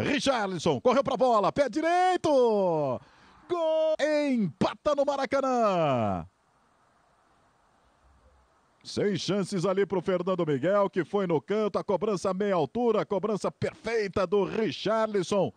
Richarlison correu para a bola, pé direito. Gol! Empata no Maracanã. Sem chances ali para o Fernando Miguel, que foi no canto, a cobrança meia altura, a cobrança perfeita do Richarlison.